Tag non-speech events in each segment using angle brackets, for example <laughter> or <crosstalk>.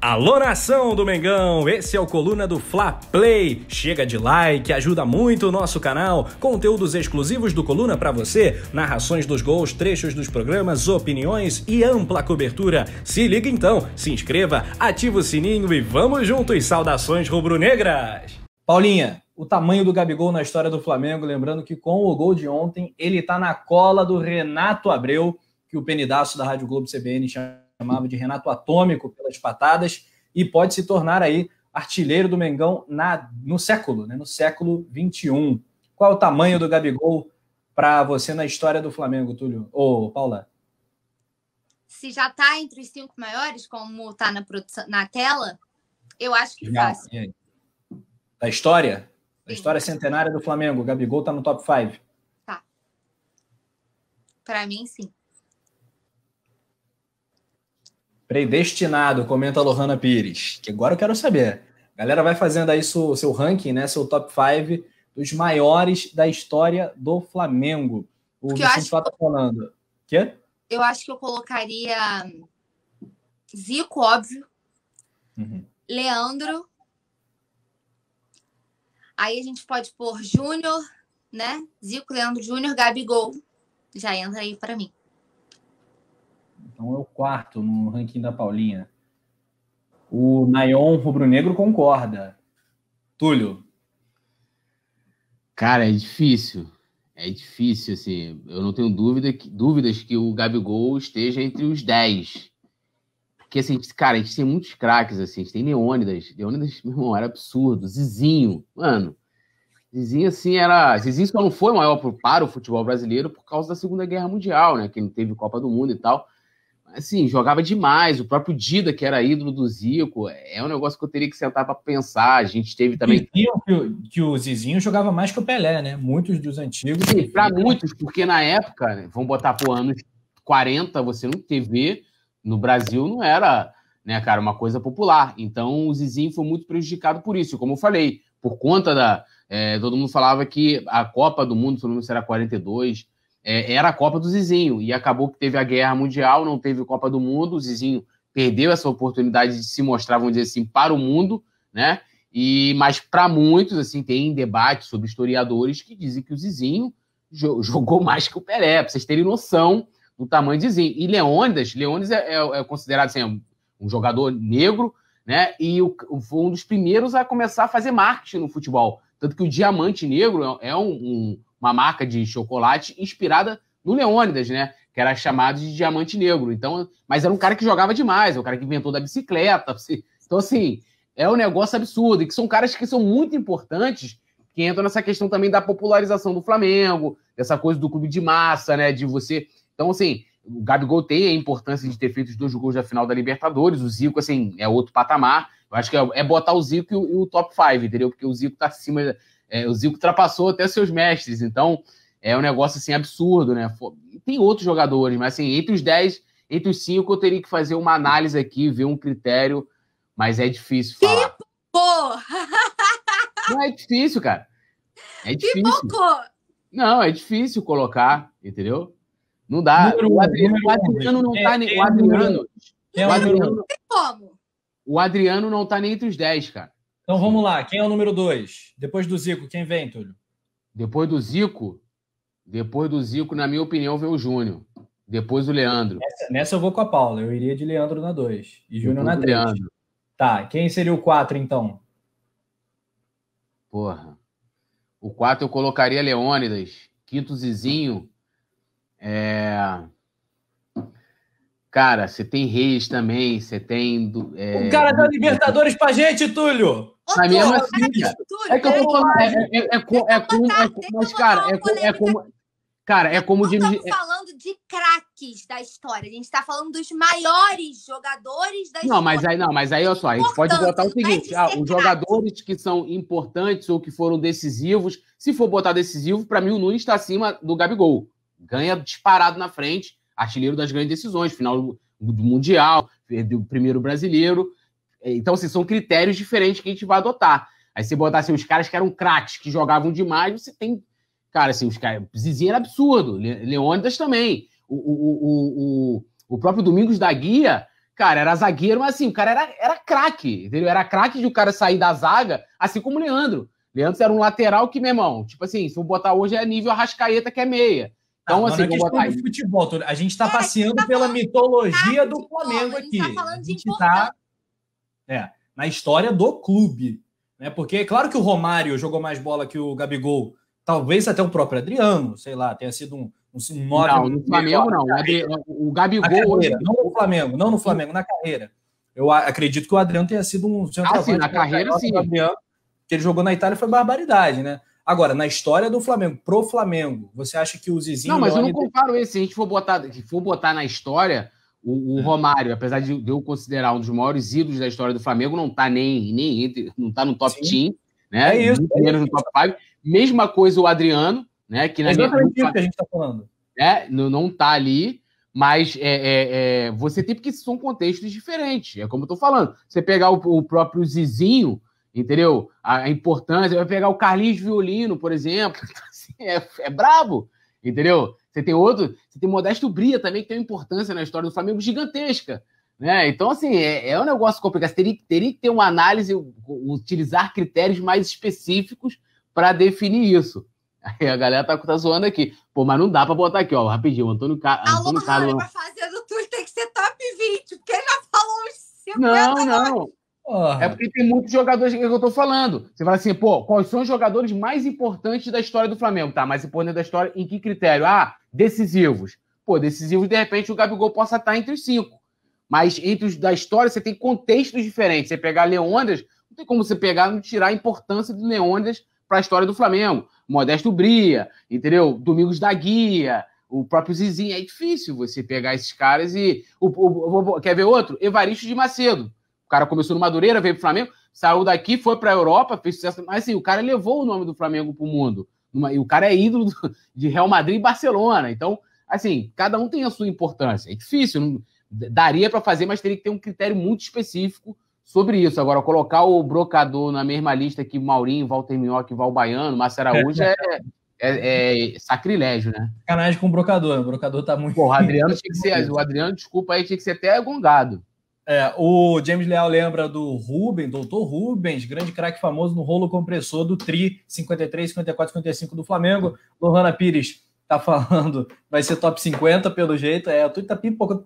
Alô nação do Mengão, esse é o Coluna do Fla Play. Chega de like, ajuda muito o nosso canal. Conteúdos exclusivos do Coluna para você, narrações dos gols, trechos dos programas, opiniões e ampla cobertura. Se liga então, se inscreva, ativa o sininho e vamos juntos. Saudações rubro-negras. Paulinha, o tamanho do Gabigol na história do Flamengo, lembrando que com o gol de ontem, ele tá na cola do Renato Abreu, que o penidaço da Rádio Globo CBN chama chamava de Renato Atômico pelas patadas, e pode se tornar aí artilheiro do Mengão na, no século, né, no século XXI. Qual é o tamanho do Gabigol para você na história do Flamengo, Túlio? Ô, Paula. Se já está entre os cinco maiores, como está na, na, tela, eu acho que Legal. fácil. Da história? Da história centenária do Flamengo, o Gabigol está no top 5. Tá. Para mim, sim. Predestinado, comenta a Lohana Pires. Que agora eu quero saber. A galera vai fazendo aí seu, seu ranking, né? Seu top 5 dos maiores da história do Flamengo. O que Vicente lá tá falando. Quê? Eu acho que eu colocaria Zico, óbvio. Uhum. Leandro. Aí a gente pode pôr Júnior, né? Zico, Leandro Júnior, Gabigol. Já entra aí para mim. Então é o quarto no ranking da Paulinha. O Nayon Rubro-Negro concorda. Túlio. Cara, é difícil. É difícil, assim. Eu não tenho dúvida que, dúvidas que o Gabigol esteja entre os 10. Porque, assim, cara, a gente tem muitos craques, assim. A gente tem Leônidas. Leônidas, meu irmão, era absurdo. Zizinho, mano. Zizinho, assim, era. Zizinho só não foi maior para o futebol brasileiro por causa da Segunda Guerra Mundial, né? Que não teve Copa do Mundo e tal assim, jogava demais. O próprio Dida, que era ídolo do Zico, é um negócio que eu teria que sentar para pensar. A gente teve também. que, o, que o Zizinho jogava mais que o Pelé, né? Muitos dos antigos. Sim, para muitos, porque na época, né, vamos botar os anos 40, você não TV no Brasil não era, né, cara, uma coisa popular. Então o Zizinho foi muito prejudicado por isso. Como eu falei, por conta da. É, todo mundo falava que a Copa do Mundo, se não me engano, era 42 é, era a Copa do Zizinho. E acabou que teve a guerra mundial, não teve Copa do Mundo. O Zizinho perdeu essa oportunidade de se mostrar, vamos dizer assim, para o mundo, né? E, mas para muitos, assim, tem debate sobre historiadores que dizem que o Zizinho <laughs> jogou mais que o Pelé, para vocês terem noção do tamanho de Zizinho. E Leônidas, Leônidas é, é, é considerado assim, um jogador negro, né? E o, foi um dos primeiros a começar a fazer marketing no futebol. Tanto que o Diamante Negro é, é um, um uma marca de chocolate inspirada no Leônidas, né? Que era chamado de Diamante Negro. Então, mas era um cara que jogava demais, é o cara que inventou da bicicleta. <laughs> Então, assim, é um negócio absurdo. E que são caras que são muito importantes, que entram nessa questão também da popularização do Flamengo, dessa coisa do clube de massa, né? De você. Então, assim, o Gabigol tem a importância de ter feito os dois gols da final da Libertadores. O Zico, assim, é outro patamar. Eu acho que é, é botar o Zico e o, top 5, entendeu? Porque o Zico tá acima é, o Zico ultrapassou até seus mestres, então é um negócio assim absurdo, né? Tem outros jogadores, mas assim, entre os 10, entre os 5, eu teria que fazer uma análise aqui, ver um critério, mas é difícil falar. Que porra! Não é difícil, cara. É difícil. Não, é difícil colocar, entendeu? Não dá. Número o Adriano, o Adriano não tá é, tá nem. É, o Adriano. É, o Adriano. como. O Adriano não tá nem entre os 10, cara. Então vamos lá, quem é o número dois? Depois do Zico, quem vem, Túlio? Depois do Zico, depois do Zico, na minha opinião, vem o Júnior. Depois o Leandro. Nessa, nessa eu vou com a Paula, eu iria de Leandro na 2 e Júnior na 3. Tá, quem seria o 4 então? Porra. O 4 eu colocaria Leônidas, quinto Zizinho. É... Cara, você tem Reis também, você tem. Do, é... O cara da Libertadores pra gente, é Túlio! É que eu tô falando. É, é, é, é, é, como, é como. Mas, cara, é como. É como cara, é como. Não estamos de... falando de craques da história. A gente está falando dos maiores jogadores da história. Não, mas aí, não, mas aí, olha só, a gente pode botar o seguinte: ah, os jogadores que são importantes ou que foram decisivos, se for botar decisivo, para mim o Nunes está acima do Gabigol. Ganha disparado na frente artilheiro das grandes decisões, final do Mundial, do primeiro brasileiro. É, então, assim, são critérios diferentes que a gente vai adotar. Aí você botar assim, os caras que eram craques, que jogavam demais, você tem. Cara, assim, os caras. Zizinho era absurdo, Leônidas também. O, o, o, o, o próprio Domingos da Guia, cara, era zagueiro, mas assim, o cara era, era craque, entendeu? Era craque de o cara sair da zaga, assim como o Leandro. Leandro era um lateral que, meu irmão, tipo assim, se eu botar hoje é nível Arrascaeta, que é meia. Tá, então, assim, não é questão de tá tá futebol, a gente está é, passeando tá pela mitologia do Flamengo aqui. a gente está é, na história do clube. Né? Porque é claro que o Romário jogou mais bola que o Gabigol, talvez até o próprio Adriano, sei lá, tenha sido um, um, um Não, no Flamengo não. O, o Gabigol. Carreira, não no Flamengo, não no Flamengo, na carreira. Eu acredito que o Adriano tenha sido um Ah, sim, na carreira, sim. Adriano, que ele jogou na Itália foi barbaridade, né? Agora, na história do Flamengo, pro Flamengo, você acha que o Zizinho. Não, mas eu não comparo esse. Se a gente for botar, se for botar na história, o, o, é. Romário, apesar de eu considerar um dos maiores ídolos da história do Flamengo, não tá nem, nem entre, não tá no top Sim. team, né? É isso. É isso. no top Mesma coisa o Adriano, né? Que na é Exatamente minha... que a gente tá falando. É, não, não tá ali, mas é, é, é, você tem porque são contextos diferentes. É como eu tô falando. Você pegar o, o próprio Zizinho entendeu? A, a importância, vai pegar o Carlinhos Violino, por exemplo, <laughs> então, assim, é, é brabo, entendeu? Você tem outro, você tem Modesto Bria também, que tem uma importância na história do Flamengo gigantesca, né? Então, assim, é, é um negócio complicado. Você teria, teria que ter uma análise, utilizar critérios mais específicos para definir isso. Aí a galera tá, tá zoando aqui. Pô, mas não dá pra botar aqui, ó, rapidinho. O Antônio, Alô, Antônio Carlos. vai fazer no tem que ser top 20, porque ele já falou uns 50 Não, não. É porque tem muitos jogadores é que eu tô falando. Você fala assim, pô, quais são os jogadores mais importantes da história do Flamengo? Tá, mais importante da história em que critério? Ah, decisivos. Pô, decisivos, de repente, o Gabigol possa estar tá entre os cinco. Mas entre os da história, você tem contextos diferentes. Você pegar Leônidas, não tem como você pegar e tirar a importância do Leônidas para a história do Flamengo. Modesto Bria, entendeu? Domingos da Guia, o próprio Zizinho. É difícil você pegar esses caras e. O, o, o, quer ver outro? Evaristo de Macedo o cara começou no Madureira, veio pro Flamengo, saiu daqui, foi pra Europa, fez sucesso. Mas assim, o cara levou o nome do Flamengo pro mundo. e o cara é ídolo de Real Madrid e Barcelona. Então, assim, cada um tem a sua importância. É difícil, não... daria para fazer, mas teria que ter um critério muito específico sobre isso. Agora, colocar o Brocador na mesma lista que Maurinho, Walter Minhoca, Val Baiano, Márcio Araújo é, é, é, sacrilégio, né? Sacanagem com o Brocador. Né? O Brocador tá muito. Pô, o Adriano <laughs> tinha que ser. O Adriano, desculpa aí, tinha que ser até gongado. É, o James Leal lembra do Rubens, doutor Rubens, grande craque famoso no rolo compressor do Tri 53, 54, 55 do Flamengo. Lohana Pires tá falando, vai ser top 50 pelo jeito. É, tu tá pipoca,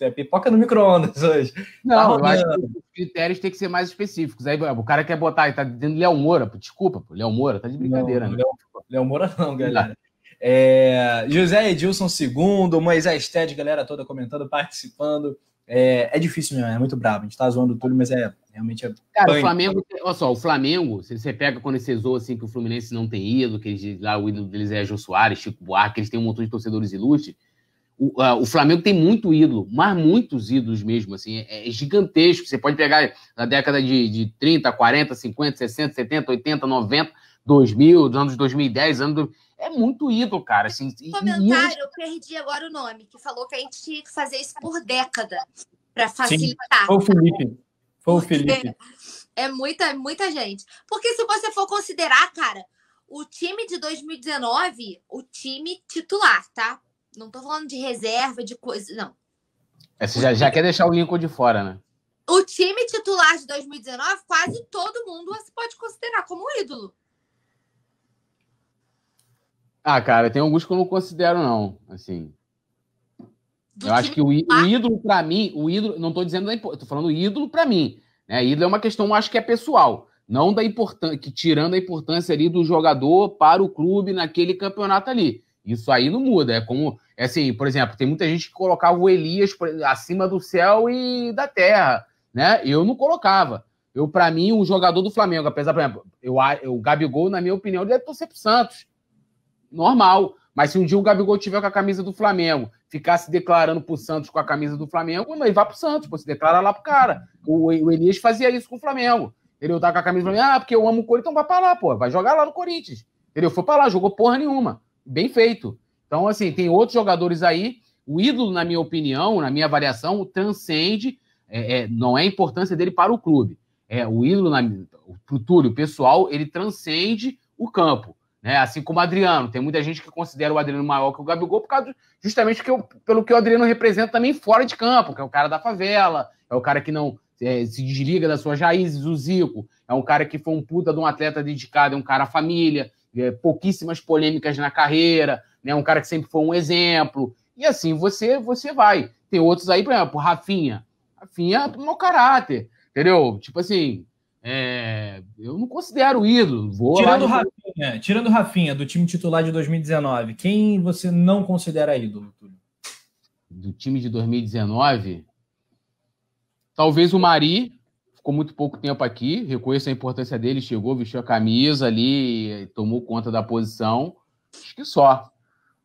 é pipoca no micro-ondas hoje. Não, tá eu acho que os critérios têm que ser mais específicos. Aí o cara quer botar, tá dizendo Léo Moura, desculpa, pô, Léo Moura, tá de brincadeira, não, né? Léo Moura não, galera. É, José Edilson II, Moisés Ted, galera toda comentando, participando. É, é difícil mesmo, é muito brabo. A gente tá zoando tudo, mas é realmente é. Cara, o Flamengo, olha só, o Flamengo, se você pega quando você zoa assim que o Fluminense não tem ido, que eles, lá o ídolo deles é Jô Soares, Chico Buarque, eles têm um montão de torcedores ilustres. O, uh, o, Flamengo tem muito ídolo, mas muitos ídolos mesmo, assim, é, é gigantesco. Você pode pegar na década de, de 30, 40, 50, 60, 70, 80, 90, 2000, anos 2010, anos é muito ídolo, cara. Assim, comentário, eu perdi agora o nome, que falou que a gente tinha que fazer isso por década para facilitar. Sim, foi o Felipe. Foi o Felipe. É muita, é muita gente. Porque se você for considerar, cara, o time de 2019, o time titular, tá? Não tô falando de reserva, de coisa, não. É, você já, já quer deixar o Lincoln de fora, né? O time titular de 2019, quase todo mundo você pode considerar como ídolo. Ah, cara, tem alguns que eu não considero, não. Assim. Do eu acho que o, o ídolo, para mim, o ídolo, não tô dizendo da importância, tô falando ídolo para mim. Né? Ídolo é uma questão, acho que é pessoal, não da importância, que tirando a importância ali do jogador para o clube naquele campeonato ali. Isso aí não muda. É como, é assim, por exemplo, tem muita gente que colocava o Elias acima do céu e da terra, né? Eu não colocava. Eu, para mim, o jogador do Flamengo, apesar, por exemplo, eu, o Gabigol, na minha opinião, deve é torcer pro Santos normal. Mas se um dia o Gabigol tiver com a camisa do Flamengo, ficar se declarando pro Santos com a camisa do Flamengo, ele vai pro Santos, pô, se declara lá pro cara. O, o Elias fazia isso com o Flamengo. Ele tá com a camisa do Flamengo, ah, porque eu amo o Corinthians, então vai pra lá, pô, vai jogar lá no Corinthians. Entendeu? Foi pra lá, jogou porra nenhuma. Bem feito. Então, assim, tem outros jogadores aí. O ídolo, na minha opinião, na minha avaliação, transcende, é, é, não é a importância dele para o clube. É, o ídolo, na, pro Túlio, pessoal, ele transcende o campo. Né? Assim como o Adriano. Tem muita gente que considera o Adriano maior que o Gabigol, por causa, justamente eu, pelo que o Adriano representa também fora de campo, que é o cara da favela, é o cara que não é, se desliga das suas raízes, o Zico. É um cara que foi um puta de um atleta dedicado, é um cara à família, é, pouquíssimas polêmicas na carreira, né? um cara que sempre foi um exemplo. E assim você você vai. Tem outros aí, por exemplo, Rafinha. Rafinha é mau caráter, entendeu? Tipo assim, é, eu não considero ídolo. Vou tirando, lá... Rafinha, tirando Rafinha, do time titular de 2019, quem você não considera ídolo, Túlio? Do time de 2019? Talvez o Mari, ficou muito pouco tempo aqui, reconheço a importância dele, chegou, vestiu a camisa ali, tomou conta da posição. Acho que só.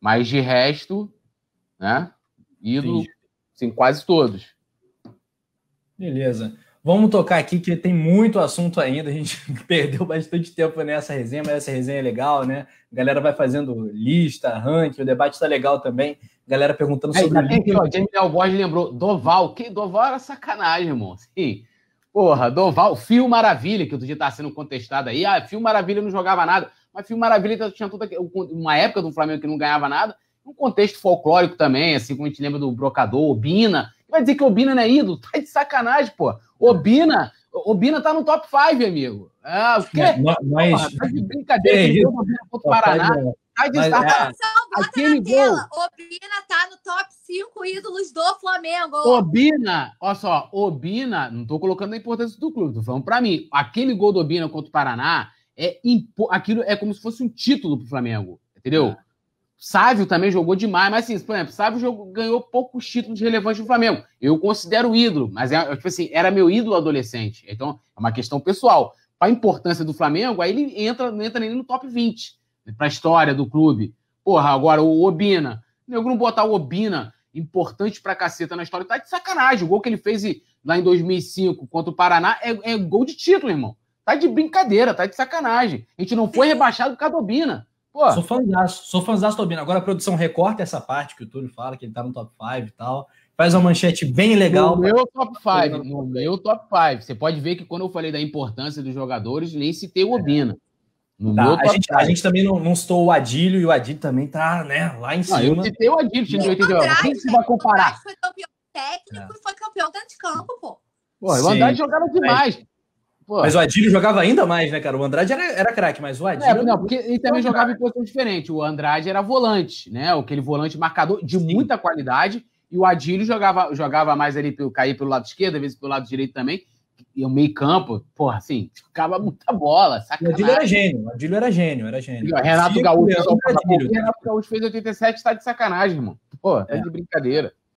Mas de resto, né? Ídolo, sim, quase todos. Beleza. Vamos tocar aqui que tem muito assunto ainda. A gente <laughs> perdeu bastante tempo nessa resenha, mas essa resenha é legal, né? A galera vai fazendo lista, ranking, o debate está legal também. A galera perguntando é, sobre. É, aqui, ó, Jamie lembrou Doval. Que Doval era sacanagem, irmão. Sim. Porra, Doval, Fio Maravilha, que outro dia tá sendo contestado aí. Ah, Fio Maravilha não jogava nada. Mas Fio Maravilha tinha toda uma época do Flamengo que não ganhava nada num contexto folclórico também, assim como a gente lembra do Brocador, Obina. Vai dizer que Obina não é ídolo? Tá de sacanagem, pô. Obina, Obina tá no top 5, amigo. Ah, o quê? Mas, Tá de brincadeira, que Obina contra o Paraná. Tá, tá de tá sacanagem. É. Aquele na tela. gol. Obina tá no top 5 ídolos do Flamengo. Obina, olha só, Obina, não tô colocando a importância do clube, tô falando pra mim. Aquele gol do Obina contra o Paraná, é impo... aquilo é como se fosse um título pro Flamengo, entendeu? É. Sávio também jogou demais, mas assim, por exemplo, Sávio jogou, ganhou poucos títulos relevantes no Flamengo. Eu considero ídolo, mas é, tipo assim, era meu ídolo adolescente. Então, é uma questão pessoal. Para A importância do Flamengo, aí ele entra, não entra nem no top 20 para a história do clube. Porra, agora o Obina. Nego não botar o Obina, importante pra caceta na história, tá de sacanagem. O gol que ele fez lá em 2005 contra o Paraná é, é gol de título, irmão. Tá de brincadeira, tá de sacanagem. A gente não foi rebaixado por causa do Obina. Pô. Sou fãzaço, sou fãzaço do Albino. Agora a produção recorta essa parte que o Túlio fala, que ele tá no top 5 e tal. Faz uma manchete bem legal. No meu top 5, no meu top 5. Você pode ver que quando eu falei da importância dos jogadores, nem citei o Obina. É. Tá, a, gente, a, gente, também não, não citou o Adílio e o Adílio também tá, né, lá em não, cima. Eu citei o Adílio, time de 89. Quem se vai comparar? Foi campeão técnico é. e foi campeão dentro de campo, pô. Pô, o Andrade jogava demais. Mas o Adílio jogava ainda mais, né, cara? O Andrade era, era craque, mas o Adílio. É, não, porque ele também jogava em posição diferente. O Andrade era volante, né? Aquele volante marcador de Sim. muita qualidade. E o Adílio jogava, jogava mais ali, cair pelo lado esquerdo, às vezes pelo lado direito também. E o meio-campo, porra, assim, ficava muita bola. Sacanagem. O Adílio era gênio, o Adílio era gênio, era gênio. E, Renato Gaúcho. Gaúcho, Renato Gaúcho fez 87, tá de sacanagem, irmão. Pô, tá é. de brincadeira.